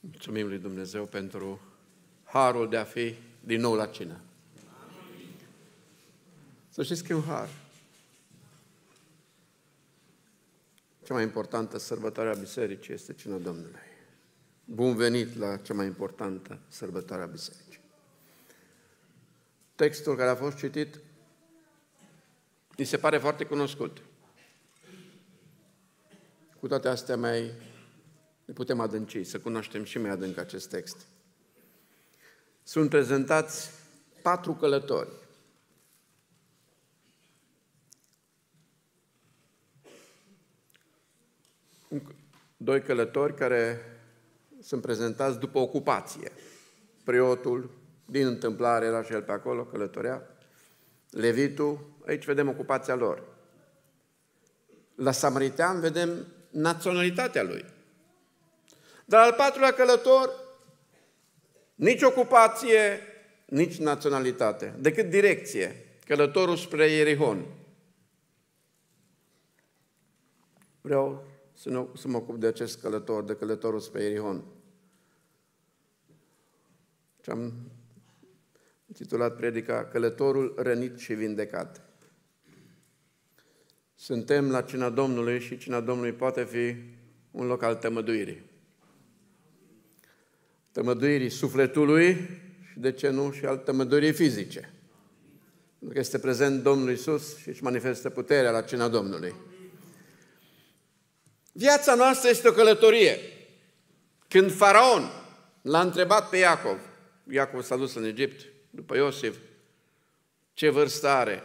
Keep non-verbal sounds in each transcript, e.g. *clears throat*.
Mulțumim lui Dumnezeu pentru harul de a fi din nou la cină. Să știți că e un har. Cea mai importantă sărbătoare a bisericii este cina Domnului. Bun venit la cea mai importantă sărbătoare a bisericii. Textul care a fost citit mi se pare foarte cunoscut. Cu toate astea mai ne putem adânci, să cunoaștem și mai adânc acest text. Sunt prezentați patru călători. Doi călători care sunt prezentați după ocupație. Priotul din întâmplare, era și el pe acolo, călătorea. Levitul, aici vedem ocupația lor. La Samaritean vedem naționalitatea lui. Dar al patrulea călător, nici ocupație, nici naționalitate, decât direcție. Călătorul spre Ierihon. Vreau să, nu, să mă ocup de acest călător, de călătorul spre Ierihon. Și am titulat predica Călătorul rănit și vindecat. Suntem la cina Domnului și cina Domnului poate fi un loc al tămăduirii tămăduirii sufletului și, de ce nu, și al tămăduirii fizice. Pentru că este prezent Domnul Isus și își manifestă puterea la cina Domnului. Viața noastră este o călătorie. Când faraon l-a întrebat pe Iacov, Iacov s-a dus în Egipt după Iosif, ce vârstă are?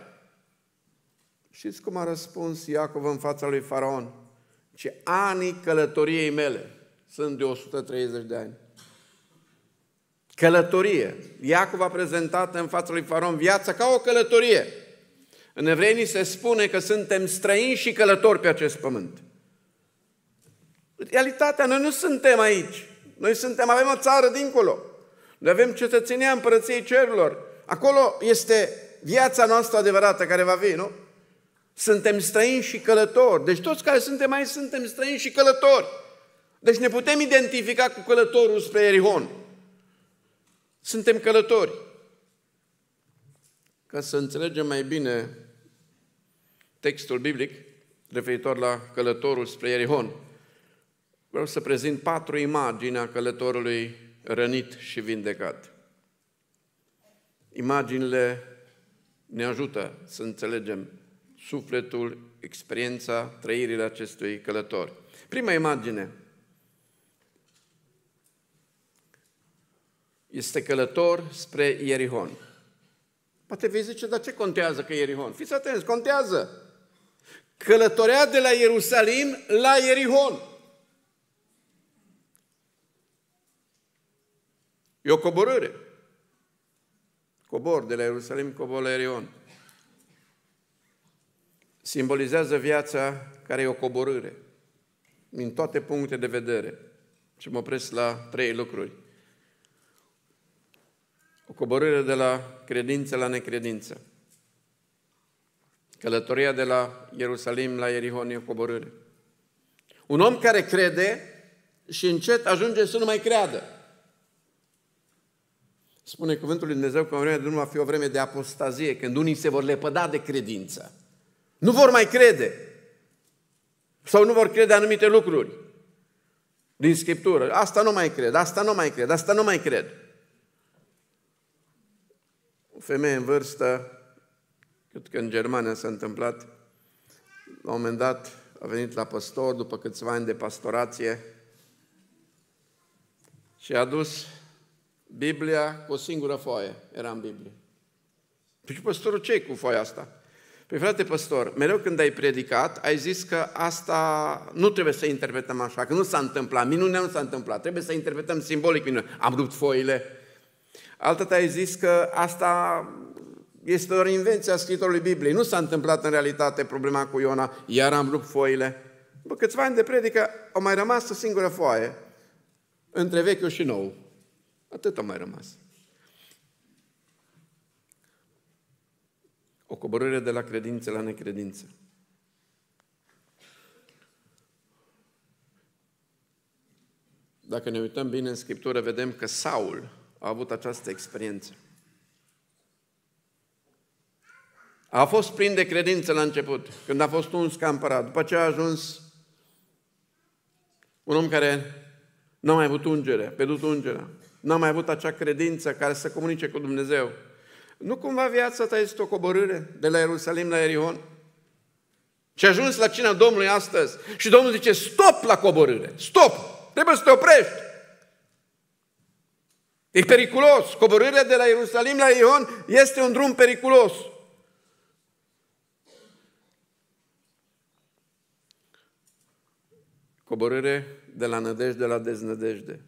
Știți cum a răspuns Iacov în fața lui faraon? Ce anii călătoriei mele sunt de 130 de ani. Călătorie. Iacov a prezentat în fața lui Faron viața ca o călătorie. În evrenii se spune că suntem străini și călători pe acest pământ. Realitatea, noi nu suntem aici. Noi suntem, avem o țară dincolo. Noi avem cetățenia împărăției cerurilor. Acolo este viața noastră adevărată care va veni, nu? Suntem străini și călători. Deci toți care suntem aici suntem străini și călători. Deci ne putem identifica cu călătorul spre Erihon. Suntem călători. Ca să înțelegem mai bine textul biblic referitor la călătorul spre Erihon, vreau să prezint patru imagini a călătorului rănit și vindecat. Imaginile ne ajută să înțelegem sufletul, experiența, trăirile acestui călător. Prima imagine, este călător spre Ierihon. Poate vei zice, dar ce contează că Ierihon? Fiți atenți, contează! Călătorea de la Ierusalim la Ierihon. E o coborâre. Cobor de la Ierusalim, cobor la Ierihon. Simbolizează viața care e o coborâre, din toate puncte de vedere. Și mă opresc la trei lucruri o coborâre de la credință la necredință. Călătoria de la Ierusalim la Ierihon e o coborâre. Un om care crede și încet ajunge să nu mai creadă. Spune cuvântul Lui Dumnezeu că în vremea de nu va fi o vreme de apostazie, când unii se vor lepăda de credință. Nu vor mai crede. Sau nu vor crede anumite lucruri din Scriptură. Asta nu mai cred, asta nu mai cred, asta nu mai cred femeie în vârstă, cât că în Germania s-a întâmplat, la un moment dat a venit la păstor după câțiva ani de pastorație și a dus Biblia cu o singură foaie. Era în Biblie. Păi și păstorul ce cu foaia asta? Păi frate păstor, mereu când ai predicat, ai zis că asta nu trebuie să interpretăm așa, că nu s-a întâmplat, minunea nu s-a întâmplat, trebuie să interpretăm simbolic minunea. Am rupt foile, Altădată ai zis că asta este o invenție a scritorului Bibliei. Nu s-a întâmplat în realitate problema cu Iona, iar am rupt foile. După câțiva ani de predică, au mai rămas o singură foaie între vechiul și nou. Atât au mai rămas. O coborâre de la credință la necredință. Dacă ne uităm bine în Scriptură, vedem că Saul, a avut această experiență. A fost plin de credință la început, când a fost uns ca împărat. După ce a ajuns un om care n-a mai avut ungere, pierdut ungerea, n-a mai avut acea credință care să comunice cu Dumnezeu. Nu cumva viața ta este o coborâre de la Ierusalim la Erihon? Și ajuns la cina Domnului astăzi și Domnul zice, stop la coborâre, stop, trebuie să te oprești. E periculos. Coborârea de la Ierusalim la Ion este un drum periculos. Coborâre de la nădejde la deznădejde.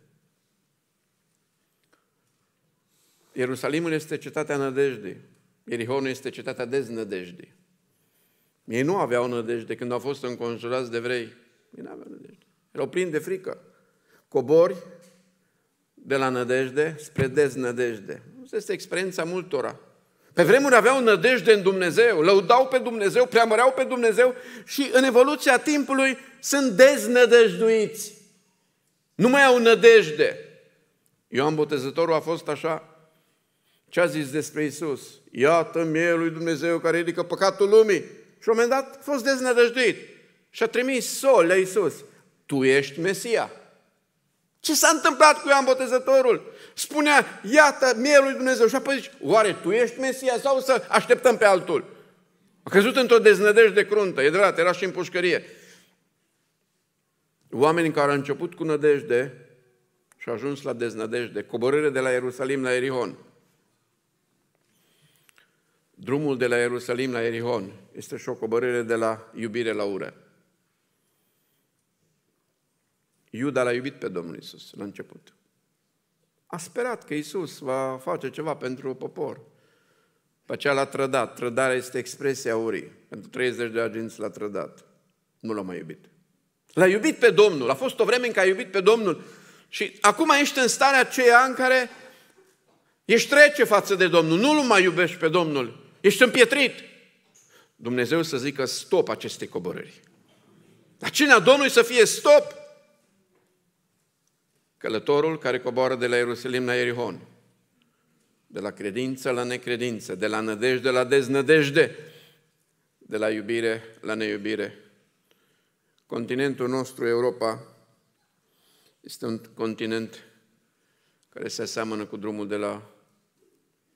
Ierusalimul este cetatea nădejdei. Ierihonul este cetatea deznădejdei. Ei nu aveau nădejde când au fost înconjurați de vrei. Ei nu aveau nădejde. Erau plini de frică. Cobori de la nădejde spre deznădejde. Asta este experiența multora. Pe da. vremuri aveau nădejde în Dumnezeu, lăudau pe Dumnezeu, preamăreau pe Dumnezeu și în evoluția timpului sunt deznădejduiți. Nu mai au nădejde. Ioan Botezătorul a fost așa. Ce a zis despre Isus? Iată mielul lui Dumnezeu care ridică păcatul lumii. Și la un moment dat a fost deznădejduit. Și a trimis sol la Isus. Tu ești Mesia. Ce s-a întâmplat cu Ioan Botezătorul? Spunea, iată, mielul lui Dumnezeu. Și apoi zici, oare tu ești Mesia sau să așteptăm pe altul? A căzut într-o deznădejde cruntă, e drept, era și în pușcărie. Oamenii care au început cu nădejde și au ajuns la deznădejde, coborâre de la Ierusalim la Erihon. Drumul de la Ierusalim la Erihon este și o coborâre de la iubire la ură. Iuda l-a iubit pe Domnul Isus la început. A sperat că Isus va face ceva pentru popor. Pe aceea l-a trădat. Trădarea este expresia urii. Pentru 30 de agenți l-a trădat. Nu l-a mai iubit. L-a iubit pe Domnul. A fost o vreme în care a iubit pe Domnul. Și acum ești în starea aceea în care ești trece față de Domnul. Nu-L mai iubești pe Domnul. Ești împietrit. Dumnezeu să zică stop aceste coborări. La a Domnului să fie stop călătorul care coboară de la Ierusalim la Ierihon, de la credință la necredință, de la nădejde la deznădejde, de la iubire la neiubire. Continentul nostru, Europa, este un continent care se aseamănă cu drumul de la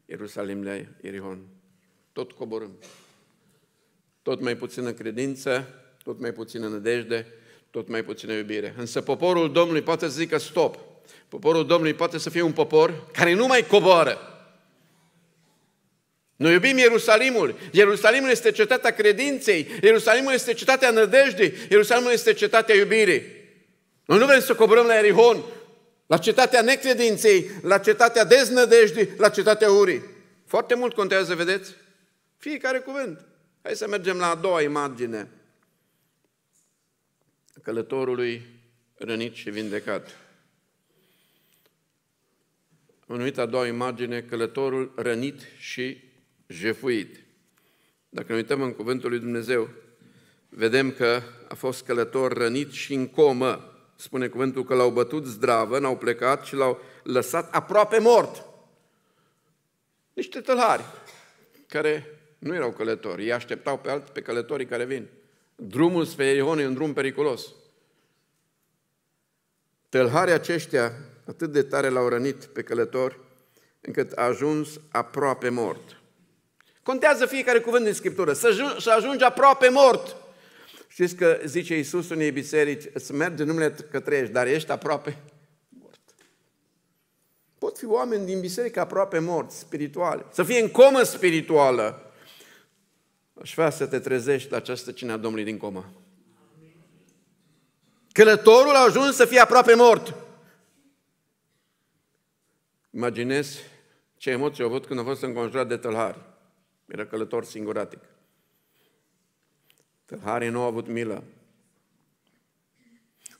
Ierusalim la Ierihon. Tot coborâm. Tot mai puțină credință, tot mai puțină nădejde, tot mai puțină iubire. Însă poporul Domnului poate să zică stop. Poporul Domnului poate să fie un popor care nu mai coboară. Noi iubim Ierusalimul. Ierusalimul este cetatea credinței. Ierusalimul este cetatea nădejdii. Ierusalimul este cetatea iubirii. Noi nu vrem să coborăm la Erihon, la cetatea necredinței, la cetatea deznădejdii, la cetatea urii. Foarte mult contează, vedeți? Fiecare cuvânt. Hai să mergem la a doua imagine călătorului rănit și vindecat. Am numit a doua imagine, călătorul rănit și jefuit. Dacă ne uităm în cuvântul lui Dumnezeu, vedem că a fost călător rănit și în comă. Spune cuvântul că l-au bătut zdravă, n-au plecat și l-au lăsat aproape mort. Niște tălari care nu erau călători, îi așteptau pe alții, pe călătorii care vin. Drumul spre Erion e un drum periculos. Tălharii aceștia atât de tare l-au rănit pe călători, încât a ajuns aproape mort. Contează fiecare cuvânt din Scriptură, să ajungi aproape mort. Știți că zice Iisus unei biserici, îți merge numele că trăiești, dar ești aproape mort. Pot fi oameni din biserică aproape morți, spirituale, să fie în comă spirituală. Aș vrea să te trezești la această cine a Domnului din comă. Călătorul a ajuns să fie aproape mort. Imaginez ce emoții au avut când au fost înconjurat de tălhari. Era călător singuratic. Tălharii nu au avut milă.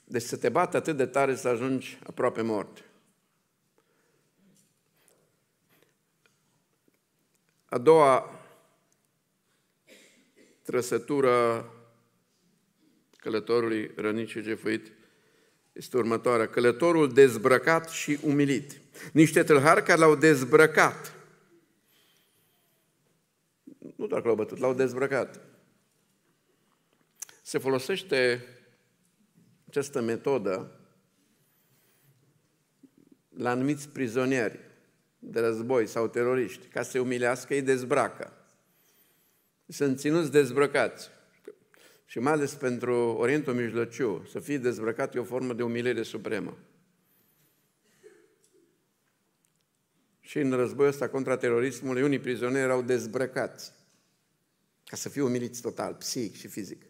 Deci să te bată atât de tare să ajungi aproape mort. A doua trăsătură călătorului rănit și jefuit este următoarea. Călătorul dezbrăcat și umilit. Niște tâlhari care l-au dezbrăcat. Nu doar că l-au bătut, l-au dezbrăcat. Se folosește această metodă la anumiți prizonieri de război sau teroriști, ca să se umilească, îi dezbracă. Sunt ținuți dezbrăcați și mai ales pentru Orientul Mijlociu, să fie dezbrăcat e o formă de umilire supremă. Și în războiul ăsta contra terorismului, unii prizonieri erau dezbrăcați ca să fie umiliți total, psihic și fizic.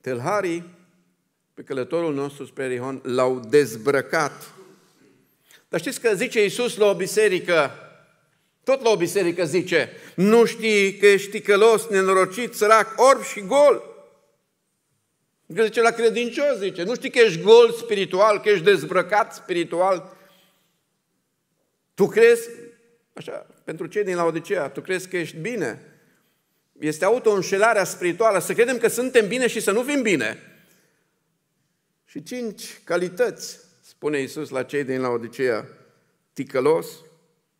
Telharii, pe călătorul nostru spre Rihon, l-au dezbrăcat. Dar știți că zice Iisus la o biserică, tot la o biserică zice, nu știi că ești ticălos, nenorocit, sărac, orb și gol. Că zice la credincios, zice, nu știi că ești gol spiritual, că ești dezbrăcat spiritual. Tu crezi, așa, pentru cei din Laodicea, tu crezi că ești bine. Este auto spirituală, să credem că suntem bine și să nu fim bine. Și cinci calități, spune Iisus la cei din Laodicea, ticălos,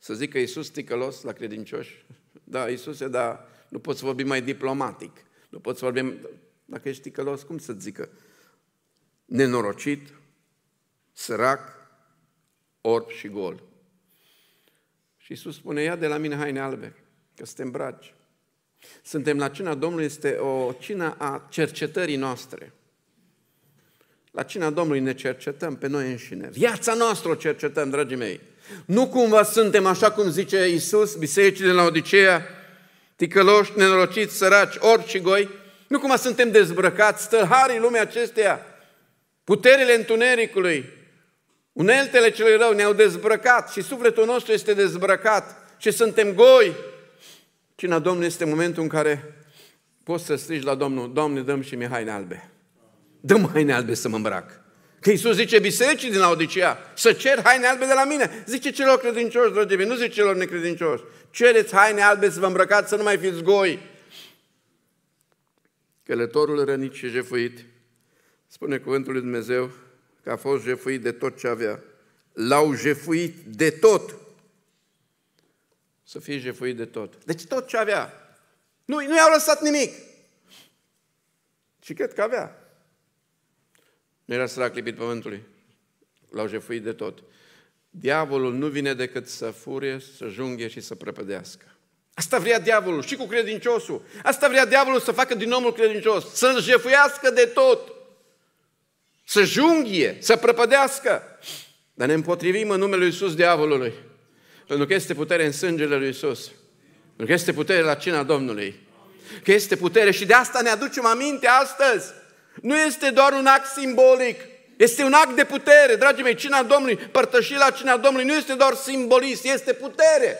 să zică Iisus ticălos la credincioși? *laughs* Da, Iisuse, dar nu poți vorbi mai diplomatic. Nu poți vorbi... Dacă ești ticălos, cum să zică? Nenorocit, sărac, orb și gol. Și Iisus spune, ia de la mine haine albe, că suntem braci. Suntem la cina Domnului, este o cina a cercetării noastre. La cina Domnului ne cercetăm pe noi înșine. Viața noastră o cercetăm, dragii mei. Nu cumva suntem, așa cum zice Iisus, bisericii de la Odiseea, ticăloși, nenorociți, săraci, orbi goi, nu cumva suntem dezbrăcați, stălharii lumea acesteia, puterile întunericului, uneltele celui rău ne-au dezbrăcat și sufletul nostru este dezbrăcat și suntem goi. Cina Domnului este momentul în care poți să strigi la Domnul, Domnul, dăm și mi haine albe. Dăm haine albe să mă îmbrac. Că Iisus zice bisericii din Laodicea să cer haine albe de la mine. Zice celor credincioși, dragii mei, nu zice celor necredincioși. Cereți haine albe să vă îmbrăcați, să nu mai fiți goi. Călătorul rănit și jefuit, spune cuvântul lui Dumnezeu, că a fost jefuit de tot ce avea. L-au jefuit de tot. Să fie jefuit de tot. Deci tot ce avea. Nu, nu i-au lăsat nimic. Și cred că avea. Nu era sărac lipit pământului. L-au jefuit de tot. Diavolul nu vine decât să furie, să junghe și să prăpădească. Asta vrea diavolul și cu credinciosul. Asta vrea diavolul să facă din omul credincios. Să-l jefuiască de tot. Să junghie, să prăpădească. Dar ne împotrivim în numele Lui Iisus diavolului. Pentru că este putere în sângele Lui Iisus. Pentru că este putere la cina Domnului. Că este putere și de asta ne aducem aminte astăzi. Nu este doar un act simbolic, este un act de putere. Dragii mei, cina Domnului, părtășii la cina Domnului nu este doar simbolist, este putere.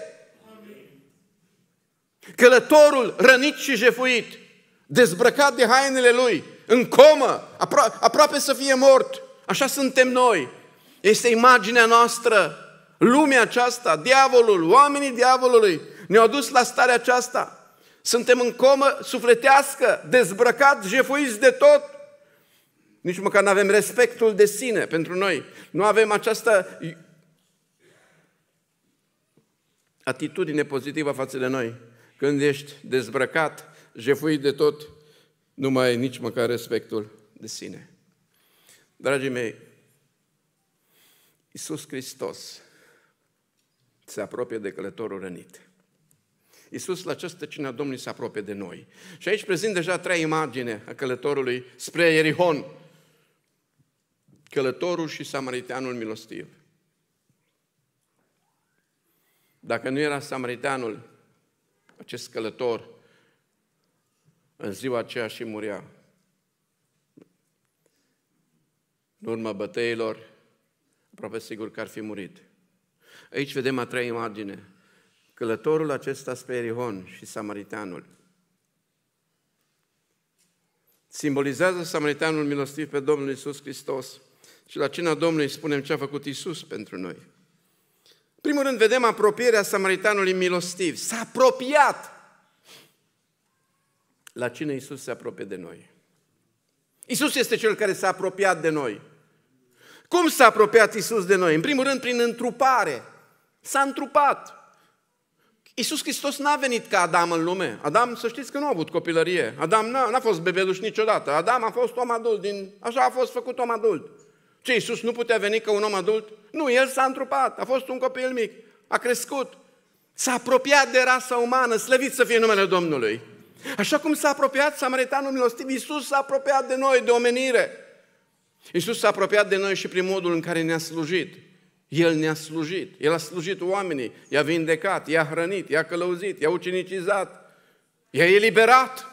Călătorul rănit și jefuit, dezbrăcat de hainele lui, în comă, apro- aproape să fie mort. Așa suntem noi. Este imaginea noastră. Lumea aceasta, diavolul, oamenii diavolului ne-au dus la starea aceasta. Suntem în comă sufletească, dezbrăcat, jefuiți de tot. Nici măcar nu avem respectul de sine pentru noi. Nu avem această atitudine pozitivă față de noi. Când ești dezbrăcat, jefuit de tot, nu mai ai nici măcar respectul de sine. Dragii mei, Iisus Hristos se apropie de călătorul rănit. Iisus la această cină Domnului se apropie de noi. Și aici prezint deja trei imagine a călătorului spre Erihon călătorul și samariteanul milostiv. Dacă nu era samariteanul, acest călător, în ziua aceea și murea. În urma bătăilor, aproape sigur că ar fi murit. Aici vedem a treia imagine. Călătorul acesta spre Erihon și samariteanul. Simbolizează samariteanul milostiv pe Domnul Isus Hristos. Și la cina Domnului spunem ce a făcut Isus pentru noi. În primul rând, vedem apropierea samaritanului milostiv. S-a apropiat! La cine Isus se apropie de noi? Isus este cel care s-a apropiat de noi. Cum s-a apropiat Isus de noi? În primul rând, prin întrupare. S-a întrupat. Iisus Hristos n-a venit ca Adam în lume. Adam, să știți că nu a avut copilărie. Adam n-a, n-a fost bebeluș niciodată. Adam a fost om adult. Din, așa a fost făcut om adult. Ce, Iisus nu putea veni ca un om adult? Nu, El s-a întrupat, a fost un copil mic, a crescut, s-a apropiat de rasa umană, slăvit să fie numele Domnului. Așa cum s-a apropiat Samaritanul milostiv, Iisus s-a apropiat de noi, de omenire. Iisus s-a apropiat de noi și prin modul în care ne-a slujit. El ne-a slujit, El a slujit oamenii, i-a vindecat, i-a hrănit, i-a călăuzit, i-a ucinicizat, i-a eliberat.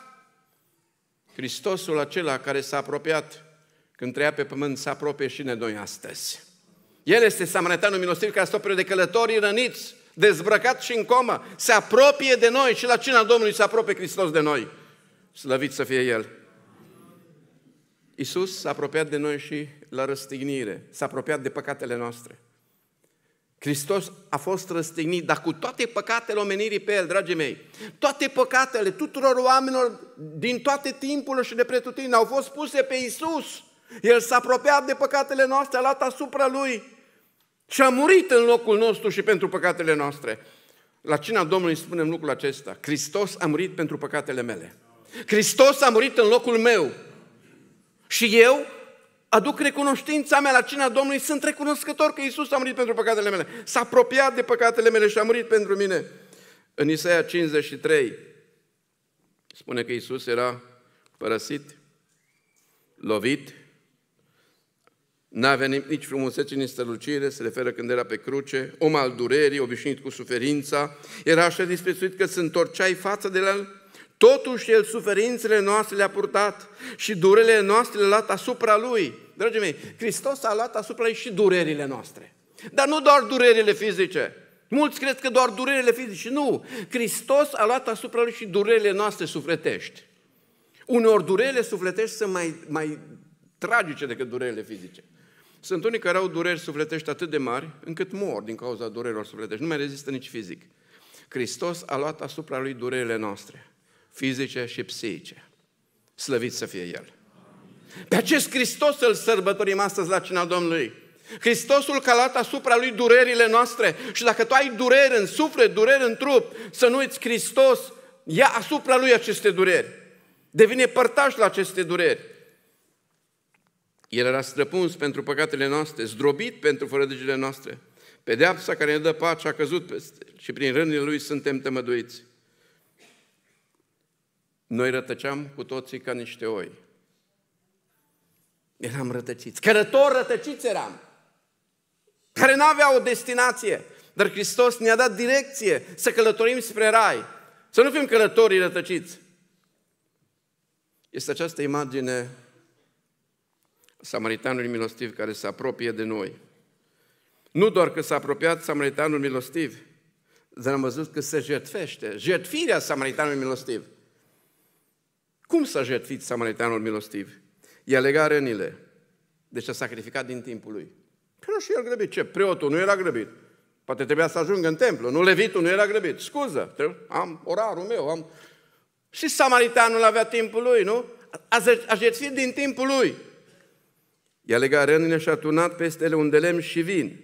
Hristosul acela care s-a apropiat când trăia pe pământ, se apropie și ne noi astăzi. El este samaritanul milostiv care stă de călătorii răniți, dezbrăcat și în comă, se apropie de noi și la cina Domnului se apropie Hristos de noi. Slăvit să fie El! Iisus s-a apropiat de noi și la răstignire, s-a apropiat de păcatele noastre. Hristos a fost răstignit, dar cu toate păcatele omenirii pe El, dragii mei, toate păcatele tuturor oamenilor din toate timpul și de pretutindeni au fost puse pe Iisus. El s-a apropiat de păcatele noastre, a luat asupra Lui și a murit în locul nostru și pentru păcatele noastre. La cina Domnului spunem lucrul acesta. Hristos a murit pentru păcatele mele. Hristos a murit în locul meu. Și eu aduc recunoștința mea la cina Domnului, sunt recunoscător că Isus a murit pentru păcatele mele. S-a apropiat de păcatele mele și a murit pentru mine. În Isaia 53 spune că Isus era părăsit, lovit, N-avea nici frumusețe, nici strălucire, se referă când era pe cruce, om al durerii, obișnuit cu suferința, era așa disprețuit că se întorceai față de la el, totuși el suferințele noastre le-a purtat și durele noastre le-a luat asupra lui. Dragii mei, Hristos a luat asupra lui și durerile noastre. Dar nu doar durerile fizice. Mulți cred că doar durerile fizice. Nu! Hristos a luat asupra lui și durerile noastre sufletești. Uneori durerile sufletești sunt mai, mai tragice decât durerile fizice. Sunt unii care au dureri sufletești atât de mari încât mor din cauza durerilor sufletești. Nu mai rezistă nici fizic. Hristos a luat asupra Lui durerile noastre, fizice și psihice. Slăvit să fie El! Pe acest Hristos îl sărbătorim astăzi la cina Domnului. Hristosul că a luat asupra Lui durerile noastre. Și dacă tu ai dureri în suflet, dureri în trup, să nu uiți Hristos, ia asupra Lui aceste dureri. Devine părtaș la aceste dureri. El era străpuns pentru păcatele noastre, zdrobit pentru fărădăgile noastre. Pedeapsa care ne dă pace a căzut peste și prin rândul lui suntem tămăduiți. Noi rătăceam cu toții ca niște oi. Eram rătăciți. Cărător rătăciți eram. Care n-avea o destinație. Dar Hristos ne-a dat direcție să călătorim spre rai. Să nu fim călătorii rătăciți. Este această imagine Samaritanul milostiv care se apropie de noi. Nu doar că s-a apropiat Samaritanul milostiv, dar am văzut că se jertfește. Jertfirea Samaritanului milostiv. Cum s-a jertfit Samaritanul milostiv? I-a legat rănile. Deci a sacrificat din timpul lui. Păi nu și el grăbit. Ce? Preotul nu era grăbit. Poate trebuia să ajungă în templu. Nu levitul nu era grăbit. Scuză, am orarul meu, am... Și samaritanul avea timpul lui, nu? A, a jertfit din timpul lui. I-a legat rănile și a turnat peste ele un de lemn și vin.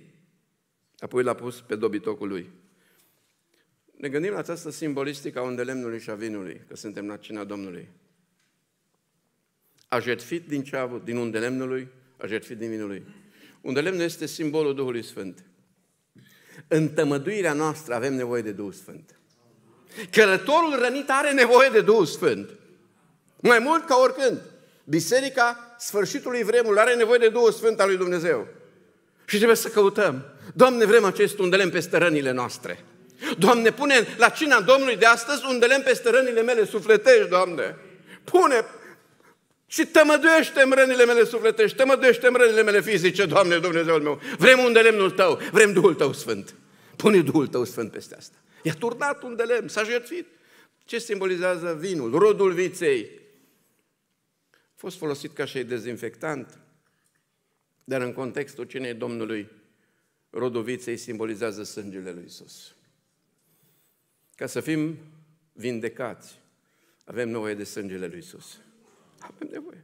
Apoi l-a pus pe dobitocul lui. Ne gândim la această simbolistică a lemnului și a vinului, că suntem la cina Domnului. A jertfit din ce a avut, din lemnului, a jertfit din vinului. lemnul este simbolul Duhului Sfânt. În tămăduirea noastră avem nevoie de Duhul Sfânt. Călătorul rănit are nevoie de Duhul Sfânt. Mai mult ca oricând. Biserica sfârșitului vremului are nevoie de Duhul Sfânt al lui Dumnezeu. Și trebuie să căutăm. Doamne, vrem acest undelem peste rănile noastre. Doamne, pune la cina Domnului de astăzi undelem peste rănile mele sufletești, Doamne. Pune și tămăduiește-mi rănile mele sufletești, tămăduiește-mi rănile mele fizice, Doamne Dumnezeul meu. Vrem undelemnul Tău, vrem Duhul Tău Sfânt. Pune Duhul Tău Sfânt peste asta. I-a turnat un de lemn, s-a jertfit. Ce simbolizează vinul? Rodul viței, fost folosit ca și dezinfectant, dar în contextul cinei Domnului, rodoviței simbolizează sângele lui Isus. Ca să fim vindecați, avem nevoie de sângele lui Isus. Avem nevoie.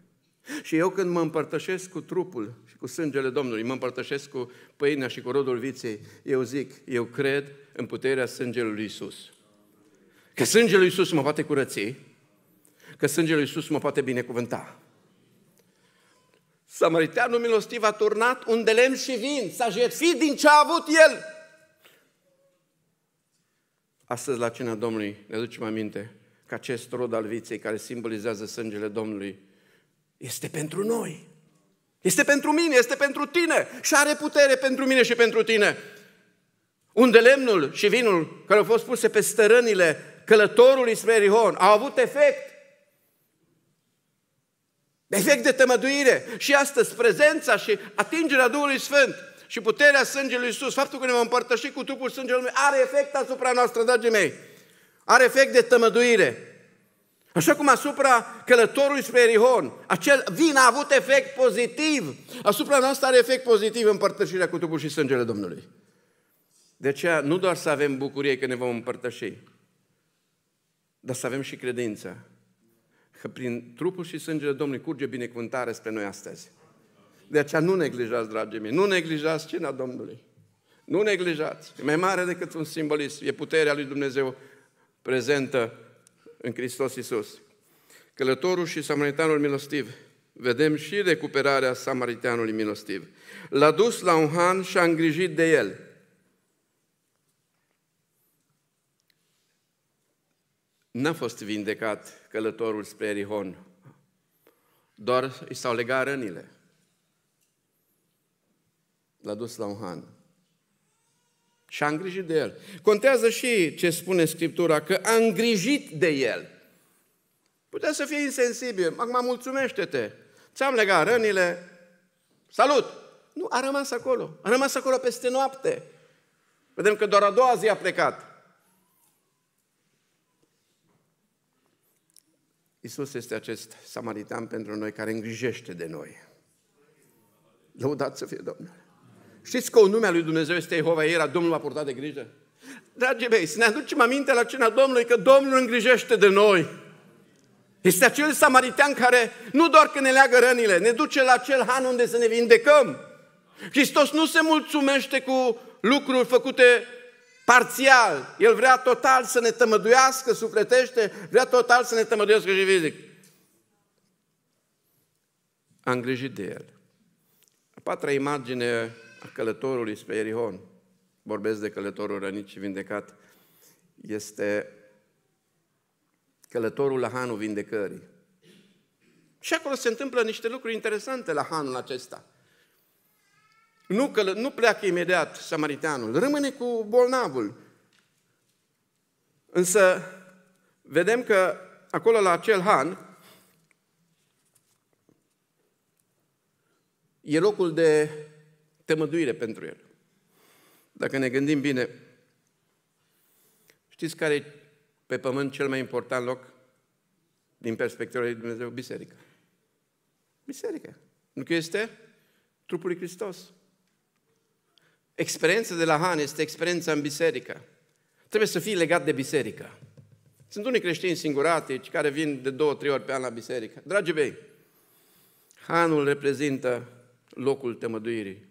Și eu când mă împărtășesc cu trupul și cu sângele Domnului, mă împărtășesc cu pâinea și cu rodul viței, eu zic, eu cred în puterea sângelui lui Isus. Că sângele lui Isus mă poate curăți, că sângele lui Isus mă poate binecuvânta. Samariteanul milostiv a turnat un de lemn și vin, s-a jertfit din ce a avut el. Astăzi, la cina Domnului, ne ducem aminte că acest rod al viței, care simbolizează sângele Domnului, este pentru noi. Este pentru mine, este pentru tine și are putere pentru mine și pentru tine. Unde lemnul și vinul care au fost puse pe stărânile călătorului spre Erihon au avut efect Efect de tămăduire. Și astăzi, prezența și atingerea Duhului Sfânt și puterea sângelui Iisus, faptul că ne vom împărtăși cu trupul sângelui Lui, are efect asupra noastră, dragii mei. Are efect de tămăduire. Așa cum asupra călătorului spre Erihon, acel vin a avut efect pozitiv. Asupra noastră are efect pozitiv împărtășirea cu trupul și sângele Domnului. De aceea, nu doar să avem bucurie că ne vom împărtăși, dar să avem și credința că prin trupul și sângele Domnului curge binecuvântare spre noi astăzi. De aceea nu neglijați, dragii mei, nu neglijați cina Domnului. Nu neglijați. E mai mare decât un simbolism. E puterea lui Dumnezeu prezentă în Hristos Iisus. Călătorul și samaritanul milostiv. Vedem și recuperarea Samaritanului milostiv. L-a dus la un han și a îngrijit de el. N-a fost vindecat călătorul spre Erihon, doar i s-au legat rănile. L-a dus la un han. Și a îngrijit de el. Contează și ce spune Scriptura, că a îngrijit de el. Putea să fie insensibil. Acum mulțumește-te. Ți-am legat rănile. Salut! Nu, a rămas acolo. A rămas acolo peste noapte. Vedem că doar a doua zi a plecat. Isus este acest samaritan pentru noi care îngrijește de noi. Lăudați să fie Domnul. Știți că o nume al lui Dumnezeu este Jehova, era Domnul a purtat de grijă? Dragii mei, să ne aducem aminte la cina Domnului că Domnul îngrijește de noi. Este acel samaritan care nu doar că ne leagă rănile, ne duce la acel han unde să ne vindecăm. Hristos nu se mulțumește cu lucruri făcute parțial, El vrea total să ne tămăduiască sufletește, vrea total să ne tămăduiască și fizic. Am îngrijit de El. A patra imagine a călătorului spre Erihon, vorbesc de călătorul rănit și vindecat, este călătorul la Hanul Vindecării. Și acolo se întâmplă niște lucruri interesante la Hanul acesta. Nu, că, nu pleacă imediat samariteanul, rămâne cu bolnavul. Însă vedem că acolo la acel han e locul de temăduire pentru el. Dacă ne gândim bine, știți care e pe pământ cel mai important loc din perspectiva lui Dumnezeu? Biserica. Biserica. Nu că este trupul lui Hristos. Experiența de la Han este experiența în biserică. Trebuie să fii legat de biserică. Sunt unii creștini singuratici care vin de două, trei ori pe an la biserică. Dragii mei, Hanul reprezintă locul temăduirii.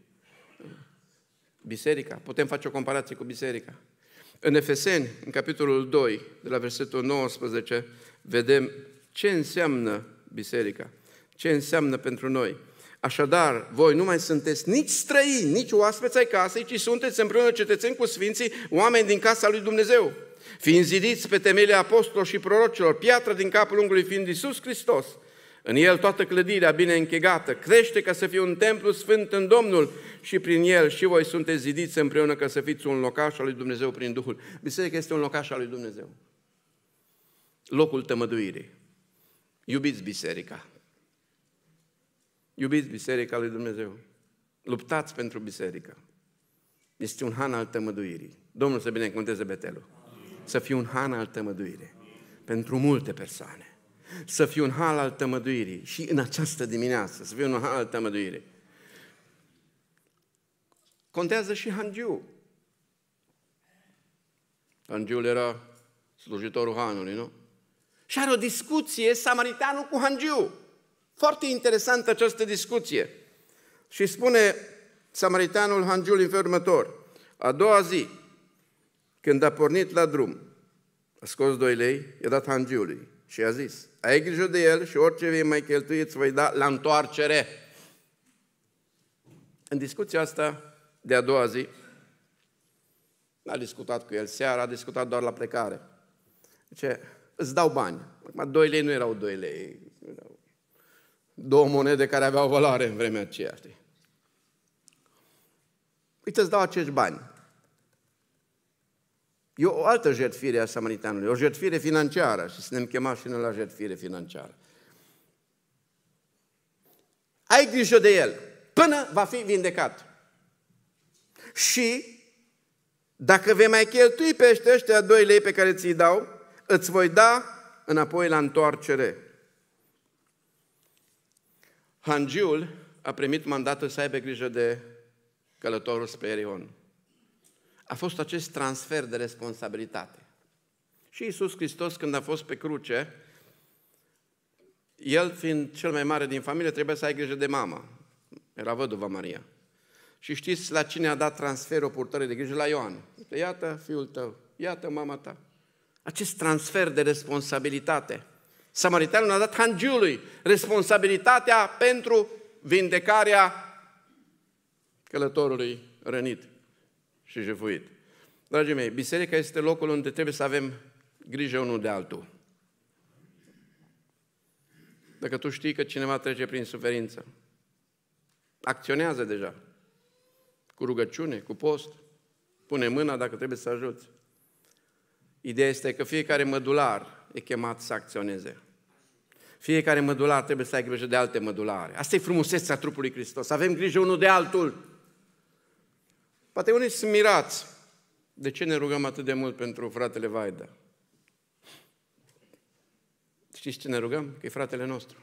Biserica, putem face o comparație cu biserica. În Efeseni, în capitolul 2, de la versetul 19, vedem ce înseamnă biserica, ce înseamnă pentru noi. Așadar, voi nu mai sunteți nici străini, nici oaspeți ai casei, ci sunteți împreună cetățeni cu sfinții, oameni din casa lui Dumnezeu, fiind zidiți pe temele apostolilor și prorocilor, piatră din capul ungului fiind Iisus Hristos, în el toată clădirea bine închegată crește ca să fie un templu sfânt în Domnul și prin el și voi sunteți zidiți împreună ca să fiți un locaș al lui Dumnezeu prin Duhul. Biserica este un locaș al lui Dumnezeu. Locul tămăduirii. Iubiți biserica. Iubiți Biserica lui Dumnezeu. Luptați pentru Biserică. Este un han al tămăduirii. Domnul să binecuvânteze betelul. Să fie un han al tămăduirii. Pentru multe persoane. Să fie un hal al tămăduirii. Și în această dimineață să fie un hal al tămăduirii. Contează și hangiu. Hangiul era slujitorul hanului, nu? Și are o discuție samaritanul cu hangiu. Foarte interesantă această discuție. Și spune samaritanul Hangiul în următor. A doua zi, când a pornit la drum, a scos doi lei, i-a dat Hangiului și a zis, ai grijă de el și orice vei mai cheltui îți voi da la întoarcere. În discuția asta de a doua zi, n-a discutat cu el seara, a discutat doar la plecare. Zice, îți dau bani. Acum, doi lei nu erau doi lei, Două monede care aveau valoare în vremea aceea, știi? Uite, îți dau acești bani. E o altă jertfire a samaritanului, o jertfire financiară și suntem chemați și noi la jertfire financiară. Ai grijă de el până va fi vindecat. Și dacă vei mai cheltui pește ăștia doi lei pe care ți-i dau, îți voi da înapoi la întoarcere. Hangiul a primit mandatul să aibă grijă de călătorul spre Erion. A fost acest transfer de responsabilitate. Și Iisus Hristos, când a fost pe cruce, el fiind cel mai mare din familie, trebuie să ai grijă de mama. Era văduva Maria. Și știți la cine a dat transferul purtării de grijă? La Ioan. Iată fiul tău, iată mama ta. Acest transfer de responsabilitate – Samaritanul a dat hangiului responsabilitatea pentru vindecarea călătorului rănit și jefuit. Dragii mei, biserica este locul unde trebuie să avem grijă unul de altul. Dacă tu știi că cineva trece prin suferință, acționează deja. Cu rugăciune, cu post, pune mâna dacă trebuie să ajuți. Ideea este că fiecare mădular e chemat să acționeze. Fiecare mădular trebuie să ai grijă de alte mădulare. Asta e frumusețea trupului Hristos. Avem grijă unul de altul. Poate unii sunt mirați. De ce ne rugăm atât de mult pentru fratele Vaida? Știți ce ne rugăm? Că e fratele nostru.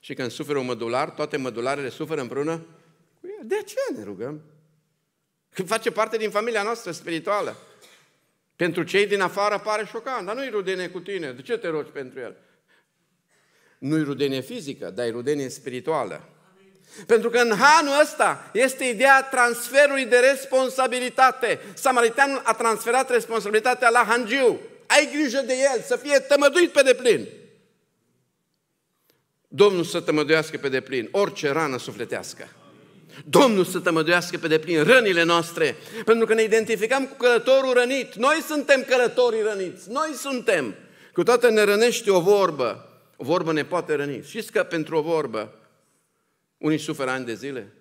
Și când suferă un mădular, toate mădularele suferă împreună cu el. De ce ne rugăm. Când face parte din familia noastră spirituală. Pentru cei din afară pare șocant, dar nu-i rudenie cu tine, de ce te rogi pentru el? Nu-i rudenie fizică, dar e rudenie spirituală. Pentru că în hanul ăsta este ideea transferului de responsabilitate. Samaritanul a transferat responsabilitatea la hangiu. Ai grijă de el, să fie tămăduit pe deplin. Domnul să tămăduiască pe deplin orice rană sufletească. Amin. Domnul să tămăduiască pe deplin rănile noastre, pentru că ne identificăm cu călătorul rănit. Noi suntem călătorii răniți, noi suntem. Cu toate ne rănește o vorbă, o vorbă ne poate răni. Știți că pentru o vorbă unii suferă ani de zile?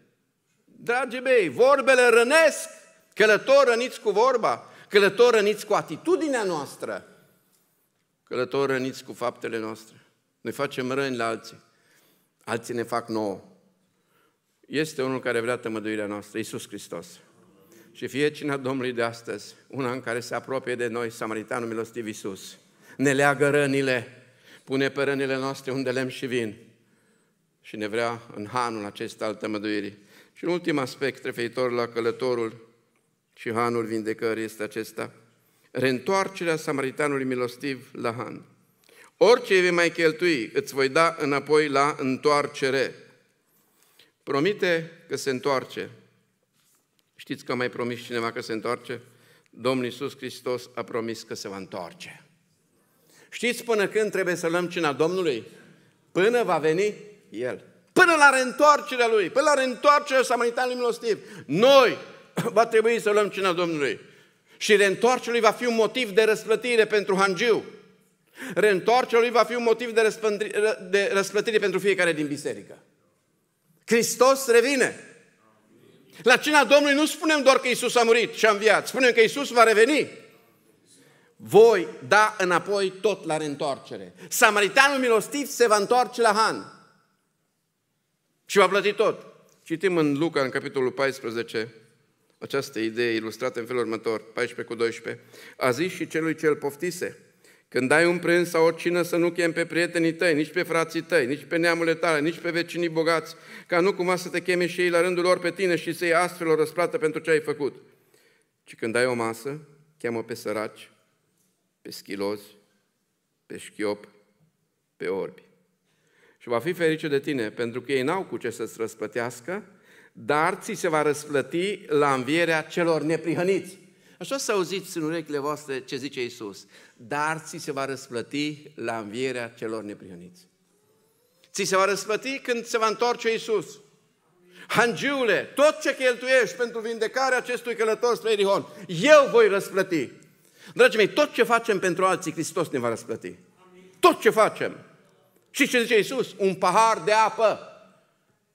Dragii mei, vorbele rănesc, călător răniți cu vorba, călător răniți cu atitudinea noastră, călător răniți cu faptele noastre. Noi facem răni la alții, alții ne fac nouă este unul care vrea tămăduirea noastră, Iisus Hristos. Și fie cina Domnului de astăzi, una în care se apropie de noi, Samaritanul Milostiv Iisus, ne leagă rănile, pune pe rănile noastre unde lemn și vin și ne vrea în hanul acesta al tămăduirii. Și un ultim aspect referitor la călătorul și hanul vindecării este acesta, reîntoarcerea Samaritanului Milostiv la han. Orice vei mai cheltui, îți voi da înapoi la întoarcere. Promite că se întoarce. Știți că mai promis cineva că se întoarce? Domnul Iisus Hristos a promis că se va întoarce. Știți până când trebuie să luăm cina Domnului? Până va veni El. Până la reîntoarcerea Lui, până la reîntoarcerea Samaritanului Milostiv. Noi *clears throat* va trebui să luăm cina Domnului. Și reîntoarcerea Lui va fi un motiv de răsplătire pentru hangiu. Reîntoarcerea Lui va fi un motiv de, de răsplătire pentru fiecare din biserică. Hristos revine. La cina Domnului nu spunem doar că Isus a murit și a înviat, spunem că Isus va reveni. Voi da înapoi tot la reîntoarcere. Samaritanul milostiv se va întoarce la Han. Și va plăti tot. Citim în Luca, în capitolul 14, această idee ilustrată în felul următor, 14 cu 12. A zis și celui ce îl poftise, când dai un prânz sau o cină să nu chem pe prietenii tăi, nici pe frații tăi, nici pe neamurile tale, nici pe vecinii bogați, ca nu cumva să te cheme și ei la rândul lor pe tine și să i astfel o răsplată pentru ce ai făcut. Ci când dai o masă, cheamă pe săraci, pe schilozi, pe șchiop, pe orbi. Și va fi ferice de tine, pentru că ei n-au cu ce să-ți răsplătească, dar ți se va răsplăti la învierea celor neprihăniți. Aș vrea să auziți în urechile voastre ce zice Isus. Dar ți se va răsplăti la învierea celor neprioniți. Ți se va răsplăti când se va întoarce Isus. Hangiule, tot ce cheltuiești pentru vindecarea acestui călător spre Erihon, eu voi răsplăti. Dragii mei, tot ce facem pentru alții, Hristos ne va răsplăti. Tot ce facem. Și ce zice Isus? Un pahar de apă.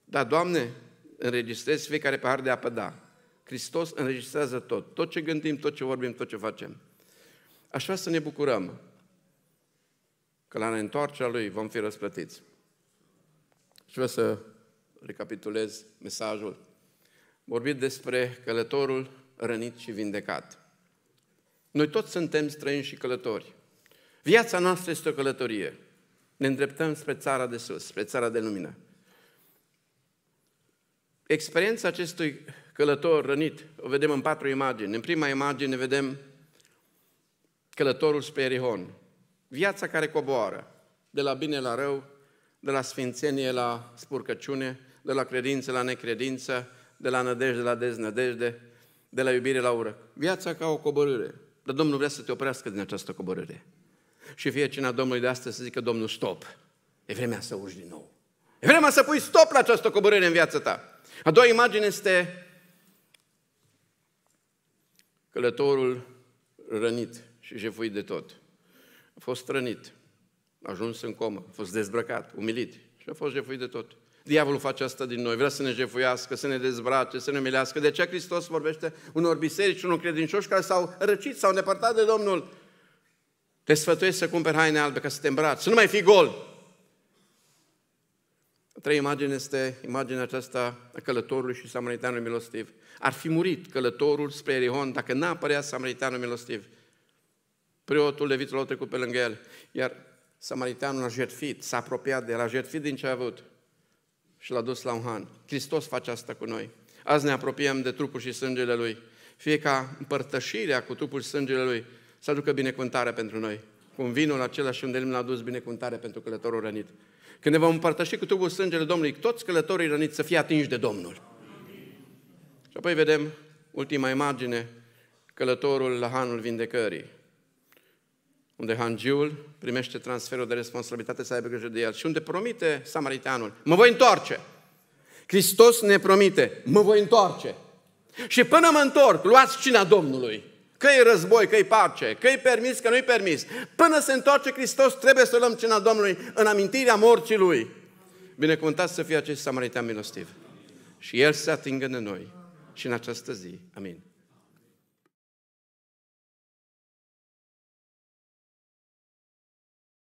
Da, Doamne, înregistrez fiecare pahar de apă, da. Hristos înregistrează tot. Tot ce gândim, tot ce vorbim, tot ce facem. Aș vrea să ne bucurăm că la întoarcerea Lui vom fi răsplătiți. Și vreau să recapitulez mesajul. Vorbit despre călătorul rănit și vindecat. Noi toți suntem străini și călători. Viața noastră este o călătorie. Ne îndreptăm spre țara de sus, spre țara de lumină. Experiența acestui călător rănit, o vedem în patru imagini. În prima imagine vedem călătorul spre Erihon. Viața care coboară, de la bine la rău, de la sfințenie la spurcăciune, de la credință la necredință, de la nădejde la deznădejde, de la iubire la ură. Viața ca o coborâre. Dar Domnul vrea să te oprească din această coborâre. Și fie cina Domnului de astăzi să zică, Domnul, stop. E vremea să urci din nou. E vremea să pui stop la această coborâre în viața ta. A doua imagine este călătorul rănit și jefuit de tot. A fost rănit, a ajuns în comă, a fost dezbrăcat, umilit și a fost jefuit de tot. Diavolul face asta din noi, vrea să ne jefuiască, să ne dezbrace, să ne umilească. De aceea Hristos vorbește unor biserici, unor credincioși care s-au răcit, s-au îndepărtat de Domnul. Te sfătuiesc să cumperi haine albe ca să te îmbraci, să nu mai fii gol, a treia imagine este imaginea aceasta a călătorului și samaritanului milostiv. Ar fi murit călătorul spre Erihon dacă n-a apărea samaritanul milostiv. Preotul levitul a trecut pe lângă el, iar samaritanul a jertfit, s-a apropiat de el, a jertfit din ce a avut și l-a dus la un han. Hristos face asta cu noi. Azi ne apropiem de trupul și sângele Lui. Fie ca împărtășirea cu trupul și sângele Lui să aducă binecuvântare pentru noi. Cum vinul acela și unde l a dus binecuvântare pentru călătorul rănit când ne vom împărtăși cu trupul sângele Domnului, toți călătorii răniți să fie atinși de Domnul. Și apoi vedem ultima imagine, călătorul la hanul vindecării, unde hangiul primește transferul de responsabilitate să aibă grijă de el și unde promite samariteanul, mă voi întoarce. Hristos ne promite, mă voi întoarce. Și până mă întorc, luați cina Domnului. Că e război, că e pace, că e permis, că nu-i permis. Până se întoarce Hristos, trebuie să luăm cina Domnului în amintirea morții Lui. Binecuvântat să fie acest samaritan milostiv. Și El să atingă de noi și în această zi. Amin.